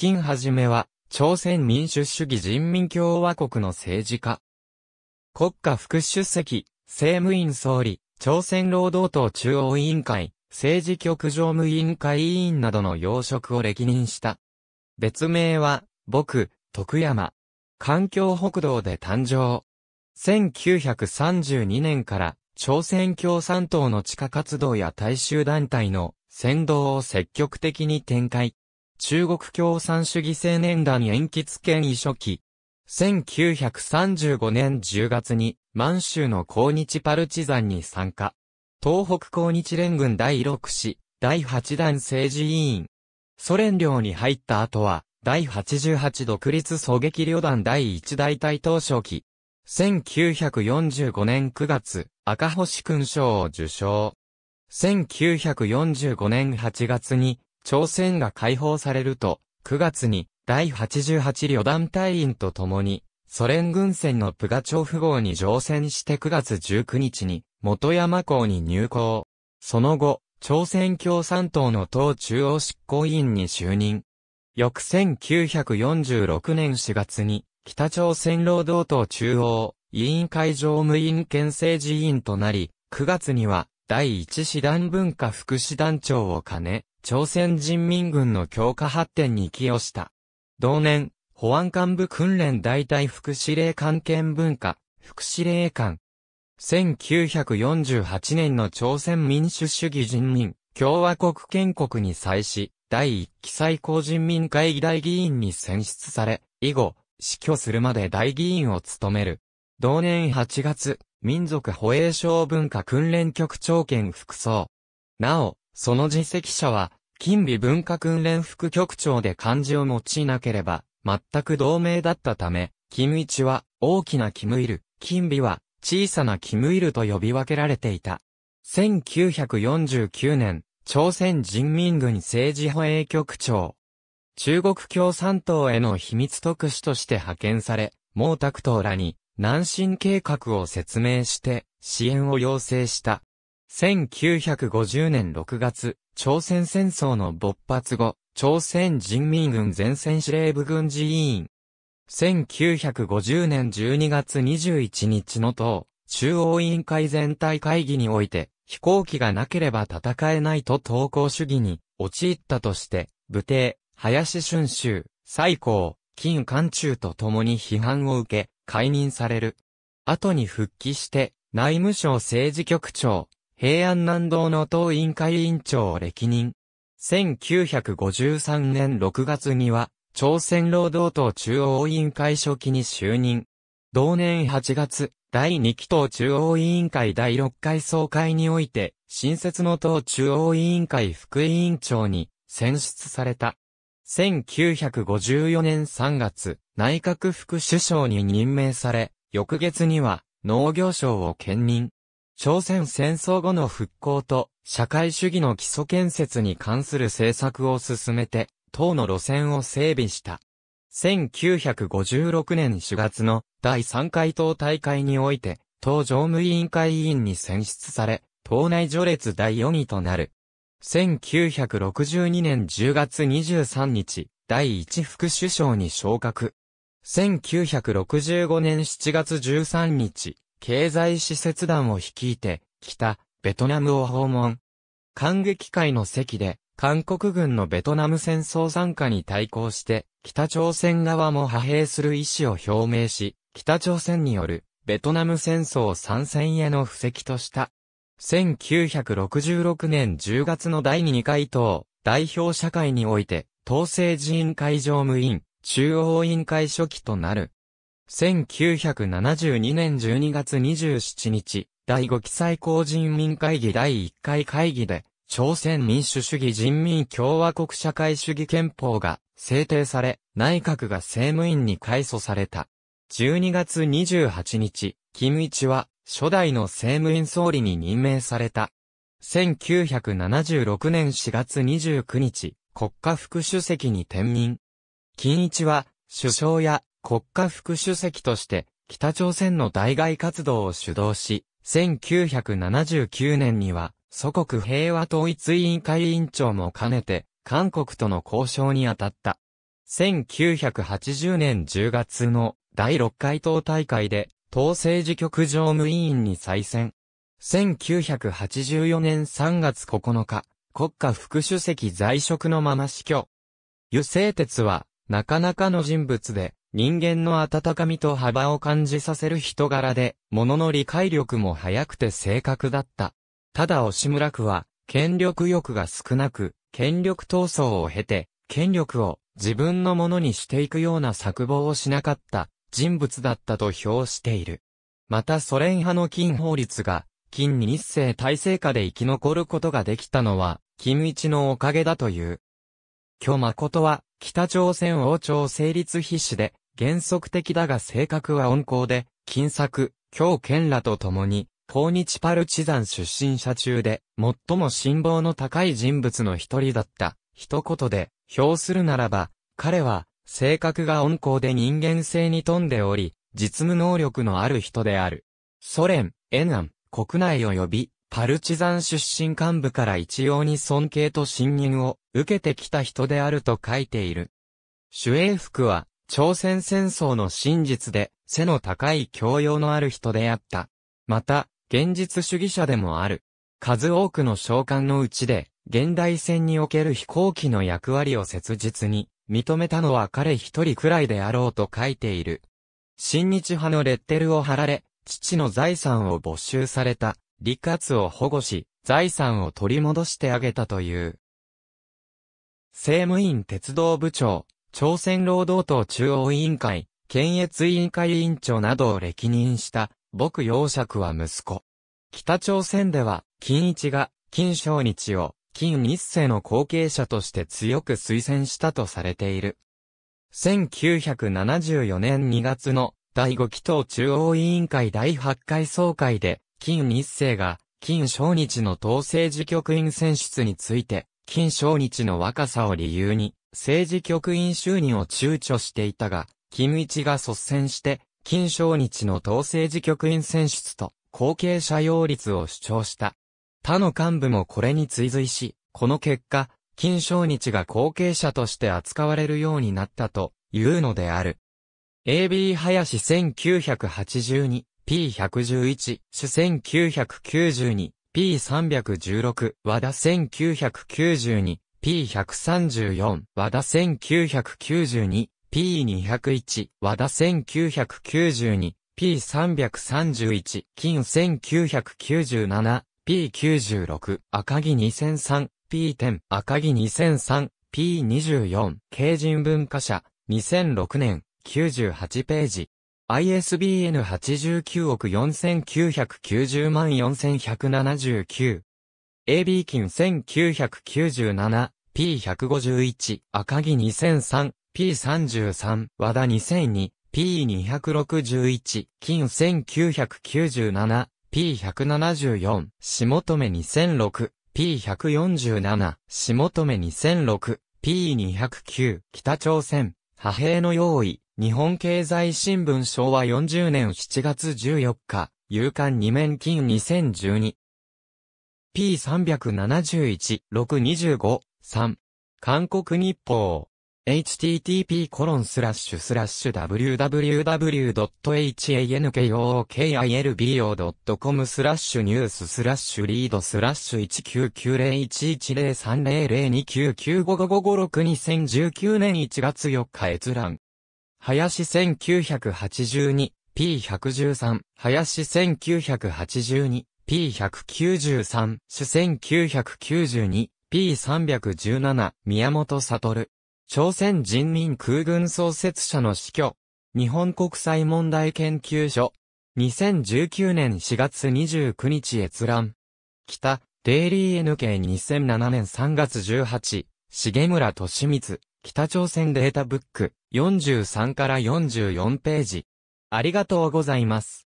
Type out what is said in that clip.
金はじめは、朝鮮民主主義人民共和国の政治家。国家副主席、政務院総理、朝鮮労働党中央委員会、政治局常務委員会委員などの要職を歴任した。別名は、僕、徳山。環境北道で誕生。1932年から、朝鮮共産党の地下活動や大衆団体の先導を積極的に展開。中国共産主義青年団延吉県遺書記。1935年10月に満州の抗日パルチザンに参加。東北抗日連軍第6師、第8弾政治委員。ソ連領に入った後は、第88独立狙撃旅団第1大隊当初期。1945年9月、赤星勲章を受章。1945年8月に朝鮮が解放されると、9月に第88旅団隊員と共に、ソ連軍船のプガチョフ号に乗船して9月19日に、元山港に入港。その後、朝鮮共産党の党中央執行委員に就任。翌1946年4月に、北朝鮮労働党中央委員会常務委員兼政治委員となり、9月には第一師団文化副師団長を兼ね、朝鮮人民軍の強化発展に寄与した。同年、保安幹部訓練大隊副司令官兼文化、副司令官。1948年の朝鮮民主主義人民共和国建国に際し、第一期最高人民会議大議員に選出され、以後、死去するまで大議員を務める。同年8月、民族保衛省文化訓練局長兼副総。なお、その実績者は、金美文化訓練副局長で漢字を用いなければ、全く同盟だったため、キムは、大きなキムイル、金美は、小さなキムイルと呼び分けられていた。1949年、朝鮮人民軍政治保衛局長。中国共産党への秘密特使として派遣され、毛沢東らに南進計画を説明して支援を要請した。1950年6月、朝鮮戦争の勃発後、朝鮮人民軍前線司令部軍事委員。1950年12月21日の党、中央委員会全体会議において、飛行機がなければ戦えないと投降主義に陥ったとして、武帝、林春秋、最高、金冠中と共に批判を受け、解任される。後に復帰して、内務省政治局長、平安南道の党委員会委員長を歴任。1953年6月には、朝鮮労働党中央委員会初期に就任。同年8月、第2期党中央委員会第6回総会において、新設の党中央委員会副委員長に選出された。1954年3月、内閣副首相に任命され、翌月には農業省を兼任。朝鮮戦争後の復興と社会主義の基礎建設に関する政策を進めて、党の路線を整備した。1956年4月の第3回党大会において、党常務委員会委員に選出され、党内序列第4位となる。1962年10月23日、第一副首相に昇格。1965年7月13日、経済施設団を率いて、北、ベトナムを訪問。感激会の席で、韓国軍のベトナム戦争参加に対抗して、北朝鮮側も派兵する意思を表明し、北朝鮮によるベトナム戦争参戦への布石とした。1966年10月の第2回党、代表社会において、党政人会常務委員、中央委員会初期となる。1972年12月27日、第5期最高人民会議第1回会議で、朝鮮民主主義人民共和国社会主義憲法が制定され、内閣が政務院に改組された。12月28日、金一は、初代の政務院総理に任命された。1976年4月29日、国家副主席に転任。金一は、首相や国家副主席として、北朝鮮の対外活動を主導し、1979年には、祖国平和統一委員会委員長も兼ねて、韓国との交渉に当たった。1980年10月の第6回党大会で党政治局常務委員に再選。1984年3月9日、国家副主席在職のまま死去。油性鉄は、なかなかの人物で、人間の温かみと幅を感じさせる人柄で、物の理解力も早くて正確だった。ただ押村区は、権力欲が少なく、権力闘争を経て、権力を自分のものにしていくような作望をしなかった人物だったと評している。またソ連派の金法律が、金日清体制下で生き残ることができたのは、金一のおかげだという。巨誠は、北朝鮮王朝成立必至で、原則的だが性格は温厚で、金作、京健らと共に、抗日パルチザン出身者中で、最も辛抱の高い人物の一人だった。一言で、評するならば、彼は、性格が温厚で人間性に富んでおり、実務能力のある人である。ソ連、エナン、国内及び、パルチザン出身幹部から一様に尊敬と信任を受けてきた人であると書いている。主英福は、朝鮮戦争の真実で、背の高い教養のある人であった。また、現実主義者でもある。数多くの召喚のうちで、現代戦における飛行機の役割を切実に認めたのは彼一人くらいであろうと書いている。新日派のレッテルを貼られ、父の財産を没収された、利活を保護し、財産を取り戻してあげたという。政務院鉄道部長、朝鮮労働党中央委員会、検閲委員会委員長などを歴任した、僕洋爵は息子。北朝鮮では、金一が、金正日を、金一世の後継者として強く推薦したとされている。1974年2月の第5期党中央委員会第8回総会で、金一世が、金正日の党政治局員選出について、金正日の若さを理由に、政治局員就任を躊躇していたが、金一が率先して、金正日の党政治局員選出と、後継者擁立を主張した。他の幹部もこれに追随し、この結果、金正日が後継者として扱われるようになったというのである。AB 林1982、P111、主1992、P316、和田1992、P134、和田1992、P201、和田1992、P331、金1997、P96、赤木2003、P10、赤木2003、P24、経人文化社、2006年、98ページ。ISBN 89億4990万4179。AB 金1997、P151、赤木2003、P33、和田2002、P261、金1997、P174、下止め2006、P147、下止め2006、P209、北朝鮮、派兵の用意、日本経済新聞昭和40年7月14日、夕刊2面金2012。P371、625、3。韓国日報。http://www.hankokilbo.com スラッシュニューススラッシュリードスラッシュ1 9 9 0 1 1 0 3 0 0 2 9 9 5 5 5 6 2 0 1 9年1月4日閲覧。林1982 P113 林1982 P193 主1992 P317 宮本悟朝鮮人民空軍創設者の死去。日本国際問題研究所。2019年4月29日閲覧。北、デイリー NK2007 年3月18、重村敏光、北朝鮮データブック、43から44ページ。ありがとうございます。